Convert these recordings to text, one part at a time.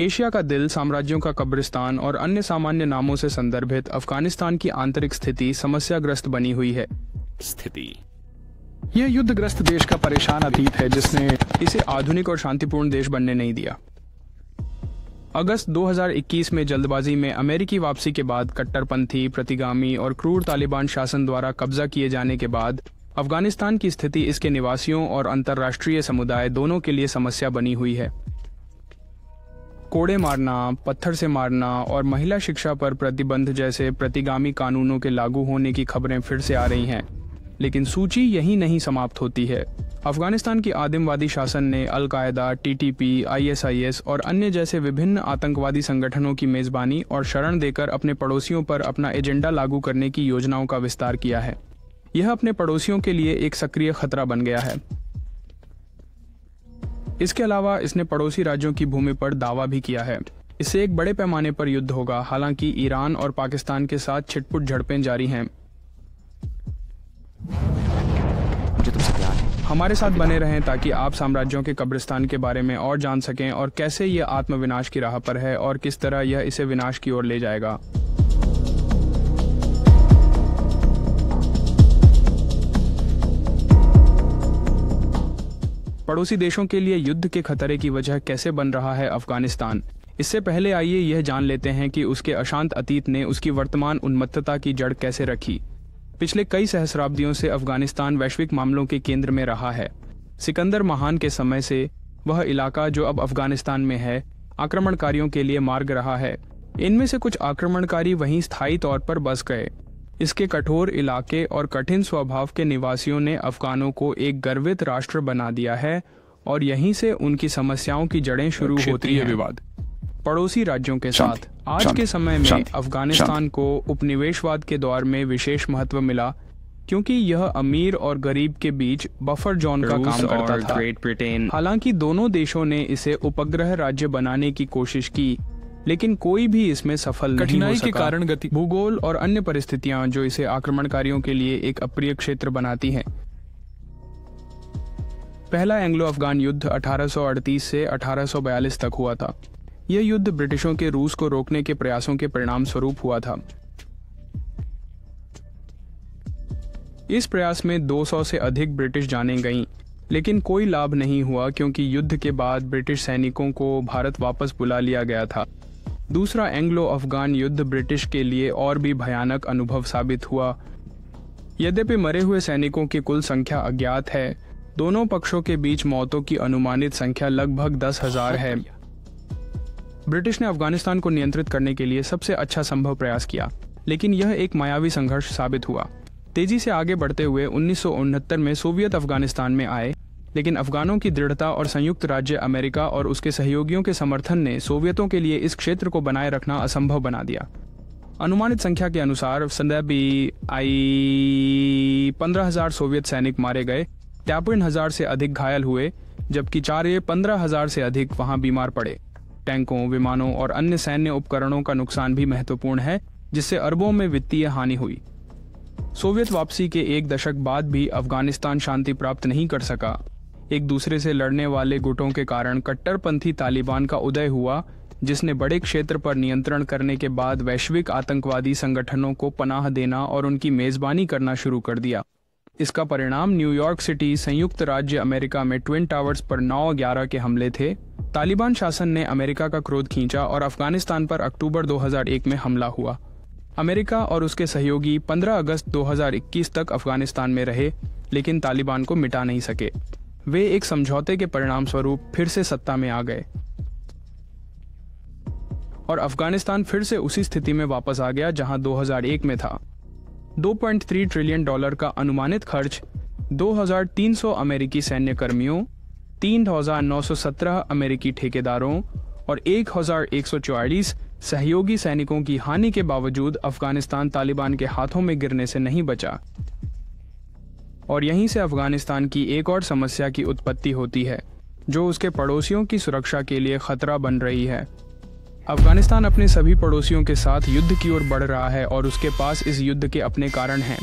Asia का दिल साम्राज्यों का कब्रिस्तान और अन्य सामान्य नामों से संदर्भित अफगानिस्तान की आंतरिक स्थिति समस्याग्रस्त बनी हुई है स्थिति यह युद्धग्रस्त देश का परेशान अतीत है जिसने इसे आधुनिक और शांतिपूर्ण देश बनने नहीं दिया अगस्त 2021 में जल्दबाजी में अमेरिकी वापसी के बाद कट्टरपंथी प्रतिगामी और क्रूर तालिबान शासन द्वारा कब्जा किए जाने के बाद अफगानिस्तान की स्थिति इसके निवासियों और अंतर्राष्ट्रीय समुदाय दोनों के लिए समस्या बनी हुई है कोड़े मारना पत्थर से मारना और महिला शिक्षा पर प्रतिबंध जैसे प्रतिगामी कानूनों के लागू होने की खबरें फिर से आ रही हैं लेकिन सूची यही नहीं समाप्त होती है अफगानिस्तान की आदिमवादी शासन ने अलकायदा टीटीपी आईएसआईएस और अन्य जैसे विभिन्न आतंकवादी संगठनों की मेजबानी और शरण देकर अपने पड़ोसियों पर अपना एजेंडा लागू करने की योजनाओं का विस्तार किया है यह अपने पड़ोसियों के लिए एक सक्रिय खतरा बन गया है इसके अलावा इसने पड़ोसी राज्यों की भूमि पर दावा भी किया है इससे एक बड़े पैमाने पर युद्ध होगा हालांकि ईरान और पाकिस्तान के साथ छिटपुट झड़पें जारी हैं हमारे साथ बने रहें ताकि आप साम्राज्यों के कब्रिस्तान के बारे में और जान सकें और कैसे यह आत्मविनाश की राह पर है और किस तरह यह इसे विनाश की ओर ले जाएगा पड़ोसी देशों के लिए युद्ध के खतरे की वजह कैसे बन रहा है अफगानिस्तान इससे पहले आइए यह जान लेते हैं कि उसके अशांत अतीत ने उसकी वर्तमान उन्मत्तता की जड़ कैसे रखी पिछले कई सहस्राब्दियों से अफगानिस्तान वैश्विक मामलों के केंद्र में रहा है सिकंदर महान के समय से वह इलाका जो अब अफगानिस्तान में है आक्रमणकारियों के लिए मार्ग रहा है इनमें से कुछ आक्रमणकारी वहीं स्थायी तौर पर बस गए इसके कठोर इलाके और कठिन स्वभाव के निवासियों ने अफगानों को एक गर्वित राष्ट्र बना दिया है और यहीं से उनकी समस्याओं की जड़ें शुरू होती है विवाद पड़ोसी राज्यों के साथ आज के समय में अफगानिस्तान को उपनिवेशवाद के दौर में विशेष महत्व मिला क्योंकि यह अमीर और गरीब के बीच बफर जोन का काम करता था हालांकि दोनों देशों ने इसे उपग्रह राज्य बनाने की कोशिश की लेकिन कोई भी इसमें सफल कठिनाई के कारण गति भूगोल और अन्य परिस्थितियां जो इसे आक्रमणकारियों के लिए एक अप्रिय क्षेत्र बनाती हैं पहला एंग्लो अफगान युद्ध 1838 से 1842 तक हुआ था यह युद्ध ब्रिटिशों के रूस को रोकने के प्रयासों के परिणाम स्वरूप हुआ था इस प्रयास में 200 से अधिक ब्रिटिश जाने गईं लेकिन कोई लाभ नहीं हुआ क्योंकि युद्ध के बाद ब्रिटिश सैनिकों को भारत वापस बुला लिया गया था दूसरा एंग्लो अफगान युद्ध ब्रिटिश के लिए और भी भयानक अनुभव साबित हुआ यद्यपि मरे हुए सैनिकों की कुल संख्या अज्ञात है दोनों पक्षों के बीच मौतों की अनुमानित संख्या लगभग दस हजार है ब्रिटिश ने अफगानिस्तान को नियंत्रित करने के लिए सबसे अच्छा संभव प्रयास किया लेकिन यह एक मायावी संघर्ष साबित हुआ तेजी से आगे बढ़ते हुए उन्नीस में सोवियत अफगानिस्तान में आए लेकिन अफगानों की दृढ़ता और संयुक्त राज्य अमेरिका और उसके सहयोगियों के समर्थन ने सोवियतों के लिए इस क्षेत्र को बनाए रखना असंभव बना दिया अनुमानित संख्या के अनुसार सदैबी आई पंद्रह हजार सोवियत सैनिक मारे गए तिरपन हजार से अधिक घायल हुए जबकि चारे पंद्रह हजार से अधिक वहां बीमार पड़े टैंकों विमानों और अन्य सैन्य उपकरणों का नुकसान भी महत्वपूर्ण है जिससे अरबों में वित्तीय हानि हुई सोवियत वापसी के एक दशक बाद भी अफगानिस्तान शांति प्राप्त नहीं कर सका एक दूसरे से लड़ने वाले गुटों के कारण कट्टरपंथी तालिबान का उदय हुआ जिसने बड़े क्षेत्र पर नियंत्रण करने के बाद वैश्विक आतंकवादी संगठनों को पनाह देना और उनकी मेजबानी करना शुरू कर दिया इसका परिणाम न्यूयॉर्क सिटी संयुक्त राज्य अमेरिका में ट्विन टावर्स पर 9 ग्यारह के हमले थे तालिबान शासन ने अमेरिका का क्रोध खींचा और अफगानिस्तान पर अक्टूबर 2001 में हमला हुआ अमेरिका और उसके सहयोगी 15 अगस्त 2021 तक अफगानिस्तान में रहे लेकिन तालिबान को मिटा नहीं सके वे एक समझौते के परिणाम स्वरूप फिर से सत्ता में आ गए और अफगानिस्तान फिर से उसी स्थिति में वापस आ गया जहां 2001 में था 2.3 ट्रिलियन डॉलर का अनुमानित खर्च 2,300 अमेरिकी सैन्य कर्मियों 3,917 अमेरिकी ठेकेदारों और 1,144 सहयोगी सैनिकों की हानि के बावजूद अफगानिस्तान तालिबान के हाथों में गिरने से नहीं बचा और यहीं से अफगानिस्तान की एक और समस्या की उत्पत्ति होती है जो उसके पड़ोसियों की सुरक्षा के लिए खतरा बन रही है अफगानिस्तान अपने सभी पड़ोसियों के साथ युद्ध की ओर बढ़ रहा है और उसके पास इस युद्ध के अपने कारण हैं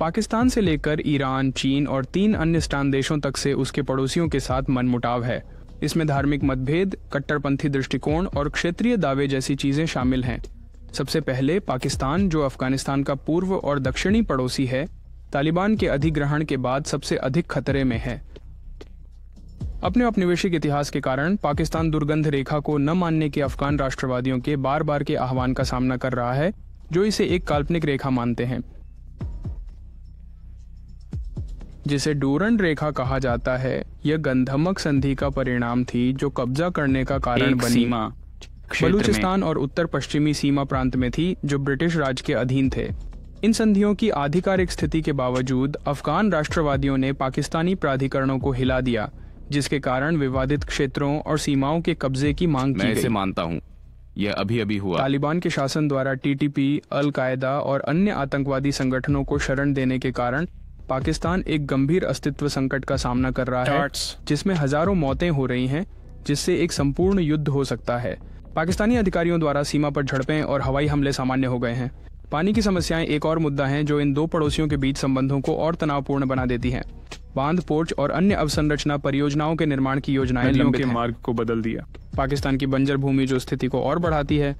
पाकिस्तान से लेकर ईरान चीन और तीन अन्य स्टान देशों तक से उसके पड़ोसियों के साथ मनमुटाव है इसमें धार्मिक मतभेद कट्टरपंथी दृष्टिकोण और क्षेत्रीय दावे जैसी चीजें शामिल हैं सबसे पहले पाकिस्तान जो अफगानिस्तान का पूर्व और दक्षिणी पड़ोसी है तालिबान के अधिग्रहण के बाद सबसे अधिक खतरे में है अपने औपनिवेशिक इतिहास के कारण पाकिस्तान दुर्गंध रेखा को न मानने के अफगान राष्ट्रवादियों के बार बार के आह्वान का सामना कर रहा है जो इसे एक काल्पनिक रेखा मानते हैं जिसे डूरन रेखा कहा जाता है यह गंधमक संधि का परिणाम थी जो कब्जा करने का कारण बनी बलूचिस्तान और उत्तर पश्चिमी सीमा प्रांत में थी जो ब्रिटिश राज के अधीन थे इन संधियों की आधिकारिक स्थिति के बावजूद अफगान राष्ट्रवादियों ने पाकिस्तानी प्राधिकरणों को हिला दिया जिसके कारण विवादित क्षेत्रों और सीमाओं के कब्जे की मांग मैं की इसे मानता हूँ यह अभी अभी हुआ तालिबान के शासन द्वारा टीटीपी अलकायदा और अन्य आतंकवादी संगठनों को शरण देने के कारण पाकिस्तान एक गंभीर अस्तित्व संकट का सामना कर रहा है जिसमें हजारों मौतें हो रही हैं जिससे एक संपूर्ण युद्ध हो सकता है पाकिस्तानी अधिकारियों द्वारा सीमा पर झड़पें और हवाई हमले सामान्य हो गए हैं पानी की समस्याएं एक और मुद्दा है जो इन दो पड़ोसियों के बीच संबंधों को और तनावपूर्ण बना देती है बांध पोर्च और अन्य अवसंरचना परियोजनाओं के निर्माण की योजनाएं के मार्ग को बदल दिया पाकिस्तान की बंजर भूमि जो स्थिति को और बढ़ाती है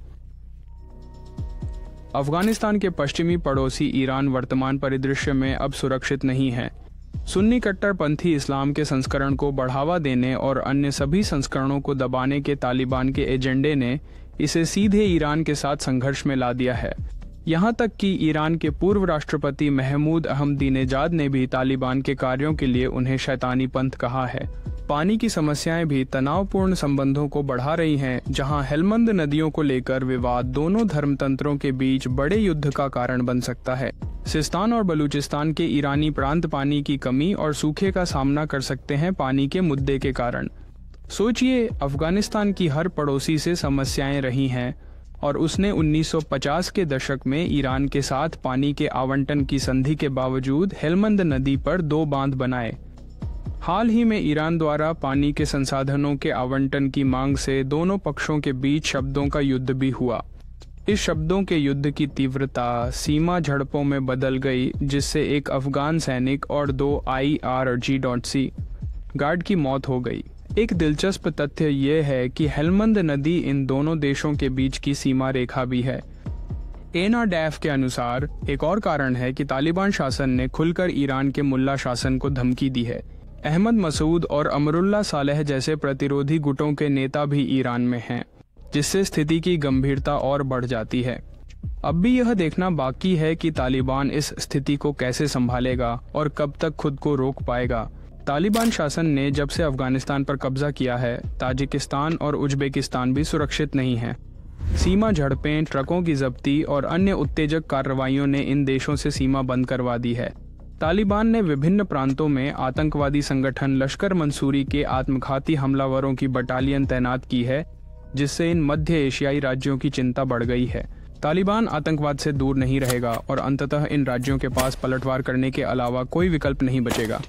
अफगानिस्तान के पश्चिमी पड़ोसी ईरान वर्तमान परिदृश्य में अब सुरक्षित नहीं है सुन्नी कट्टरपंथी इस्लाम के संस्करण को बढ़ावा देने और अन्य सभी संस्करणों को दबाने के तालिबान के एजेंडे ने इसे सीधे ईरान के साथ संघर्ष में ला दिया है यहाँ तक कि ईरान के पूर्व राष्ट्रपति महमूद अहमदीनेजाद ने भी तालिबान के कार्यों के लिए उन्हें शैतानी पंथ कहा है पानी की समस्याएं भी तनावपूर्ण संबंधों को बढ़ा रही हैं, जहां हेलमंद नदियों को लेकर विवाद दोनों धर्मतंत्रों के बीच बड़े युद्ध का कारण बन सकता है सिस्तान और बलूचिस्तान के ईरानी प्रांत पानी की कमी और सूखे का सामना कर सकते हैं पानी के मुद्दे के कारण सोचिए अफगानिस्तान की हर पड़ोसी से समस्याएं रही हैं और उसने 1950 के दशक में ईरान के साथ पानी के आवंटन की संधि के बावजूद हेलमंद नदी पर दो बांध बनाए हाल ही में ईरान द्वारा पानी के संसाधनों के आवंटन की मांग से दोनों पक्षों के बीच शब्दों का युद्ध भी हुआ इस शब्दों के युद्ध की तीव्रता सीमा झड़पों में बदल गई जिससे एक अफगान सैनिक और दो I R G dot C guard की मौत हो गई एक दिलचस्प तथ्य यह है कि हेलमंद नदी इन दोनों देशों के बीच की सीमा रेखा भी है एना डैफ के अनुसार एक और कारण है कि तालिबान शासन ने खुलकर ईरान के मुल्ला शासन को धमकी दी है अहमद मसूद और अमरुल्ला सालेह जैसे प्रतिरोधी गुटों के नेता भी ईरान में हैं जिससे स्थिति की गंभीरता और बढ़ जाती है अब भी यह देखना बाकी है कि तालिबान इस स्थिति को कैसे संभालेगा और कब तक खुद को रोक पाएगा तालिबान शासन ने जब से अफगानिस्तान पर कब्जा किया है ताजिकिस्तान और उज्बेकिस्तान भी सुरक्षित नहीं है सीमा झड़पें ट्रकों की जब्ती और अन्य उत्तेजक कार्रवाइयों ने इन देशों से सीमा बंद करवा दी है तालिबान ने विभिन्न प्रांतों में आतंकवादी संगठन लश्कर मंसूरी के आत्मघाती हमलावरों की बटालियन तैनात की है जिससे इन मध्य एशियाई राज्यों की चिंता बढ़ गई है तालिबान आतंकवाद से दूर नहीं रहेगा और अंततः इन राज्यों के पास पलटवार करने के अलावा कोई विकल्प नहीं बचेगा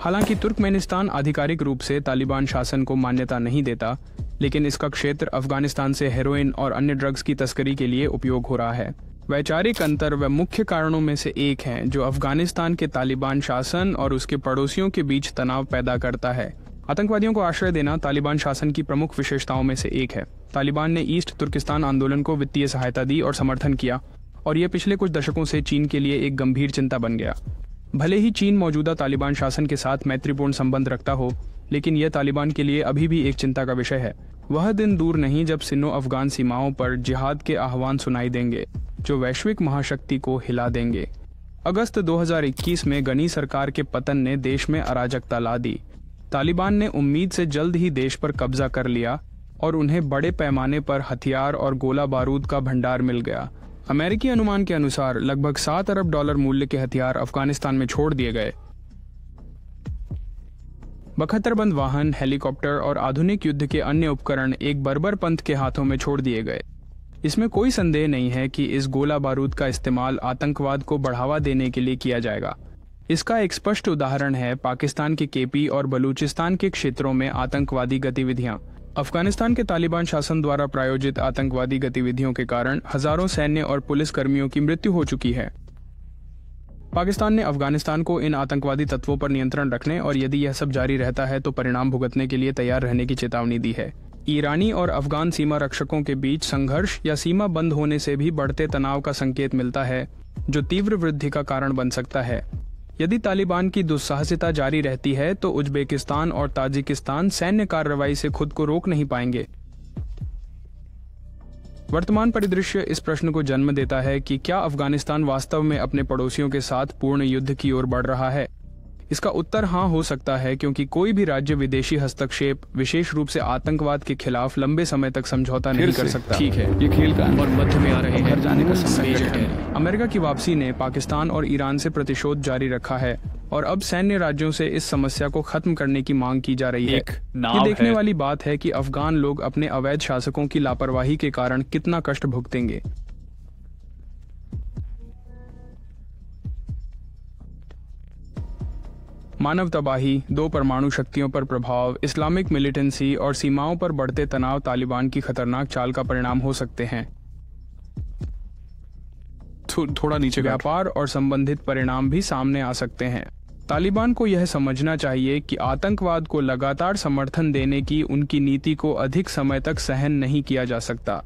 हालांकि तुर्कमेनिस्तान आधिकारिक रूप से तालिबान शासन को मान्यता नहीं देता लेकिन इसका क्षेत्र अफगानिस्तान से हेरोइन और अन्य ड्रग्स की तस्करी के लिए उपयोग हो रहा है वैचारिक अंतर व मुख्य कारणों में से एक है जो अफगानिस्तान के तालिबान शासन और उसके पड़ोसियों के बीच तनाव पैदा करता है आतंकवादियों को आश्रय देना तालिबान शासन की प्रमुख विशेषताओं में से एक है तालिबान ने ईस्ट तुर्किस्तान आंदोलन को वित्तीय सहायता दी और समर्थन किया और यह पिछले कुछ दशकों से चीन के लिए एक गंभीर चिंता बन गया भले ही चीन मौजूदा तालिबान शासन के साथ मैत्रीपूर्ण संबंध रखता हो लेकिन यह तालिबान के लिए अभी भी एक चिंता का विषय है वह दिन दूर नहीं जब सिन्नो अफगान सीमाओं पर जिहाद के आह्वान सुनाई देंगे जो वैश्विक महाशक्ति को हिला देंगे अगस्त 2021 में गनी सरकार के पतन ने देश में अराजकता ला दी तालिबान ने उम्मीद से जल्द ही देश पर कब्जा कर लिया और उन्हें बड़े पैमाने पर हथियार और गोला बारूद का भंडार मिल गया अमेरिकी अनुमान के अनुसार लगभग सात अरब डॉलर मूल्य के हथियार अफगानिस्तान में छोड़ दिए गए बखतरबंद वाहन हेलीकॉप्टर और आधुनिक युद्ध के अन्य उपकरण एक बर्बर पंथ के हाथों में छोड़ दिए गए इसमें कोई संदेह नहीं है कि इस गोला बारूद का इस्तेमाल आतंकवाद को बढ़ावा देने के लिए किया जाएगा इसका एक स्पष्ट उदाहरण है पाकिस्तान के केपी और बलूचिस्तान के क्षेत्रों में आतंकवादी गतिविधियां अफगानिस्तान के तालिबान शासन द्वारा प्रायोजित आतंकवादी गतिविधियों के कारण हजारों सैन्य और पुलिस कर्मियों की मृत्यु हो चुकी है पाकिस्तान ने अफगानिस्तान को इन आतंकवादी तत्वों पर नियंत्रण रखने और यदि यह सब जारी रहता है तो परिणाम भुगतने के लिए तैयार रहने की चेतावनी दी है ईरानी और अफगान सीमा रक्षकों के बीच संघर्ष या सीमा बंद होने से भी बढ़ते तनाव का संकेत मिलता है जो तीव्र वृद्धि का कारण बन सकता है यदि तालिबान की दुस्साहसिता जारी रहती है तो उज्बेकिस्तान और ताजिकिस्तान सैन्य कार्रवाई से खुद को रोक नहीं पाएंगे वर्तमान परिदृश्य इस प्रश्न को जन्म देता है कि क्या अफगानिस्तान वास्तव में अपने पड़ोसियों के साथ पूर्ण युद्ध की ओर बढ़ रहा है इसका उत्तर हाँ हो सकता है क्योंकि कोई भी राज्य विदेशी हस्तक्षेप विशेष रूप से आतंकवाद के खिलाफ लंबे समय तक समझौता नहीं कर सकता ठीक है ये खेल का और मध्य में आ रहे हैं जाने का हम्म, संकट है अमेरिका की वापसी ने पाकिस्तान और ईरान से प्रतिशोध जारी रखा है और अब सैन्य राज्यों से इस समस्या को खत्म करने की मांग की जा रही है ये देखने है। वाली बात है कि अफगान लोग अपने अवैध शासकों की लापरवाही के कारण कितना कष्ट भुगतेंगे मानव तबाही दो परमाणु शक्तियों पर प्रभाव इस्लामिक मिलिटेंसी और सीमाओं पर बढ़ते तनाव तालिबान की खतरनाक चाल का परिणाम हो सकते हैं थो, थोड़ा नीचे व्यापार और संबंधित परिणाम भी सामने आ सकते हैं तालिबान को यह समझना चाहिए कि आतंकवाद को लगातार समर्थन देने की उनकी नीति को अधिक समय तक सहन नहीं किया जा सकता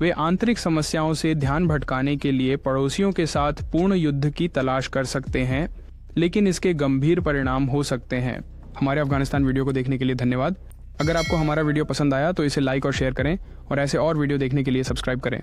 वे आंतरिक समस्याओं से ध्यान भटकाने के लिए पड़ोसियों के साथ पूर्ण युद्ध की तलाश कर सकते हैं लेकिन इसके गंभीर परिणाम हो सकते हैं हमारे अफगानिस्तान वीडियो को देखने के लिए धन्यवाद अगर आपको हमारा वीडियो पसंद आया तो इसे लाइक और शेयर करें और ऐसे और वीडियो देखने के लिए सब्सक्राइब करें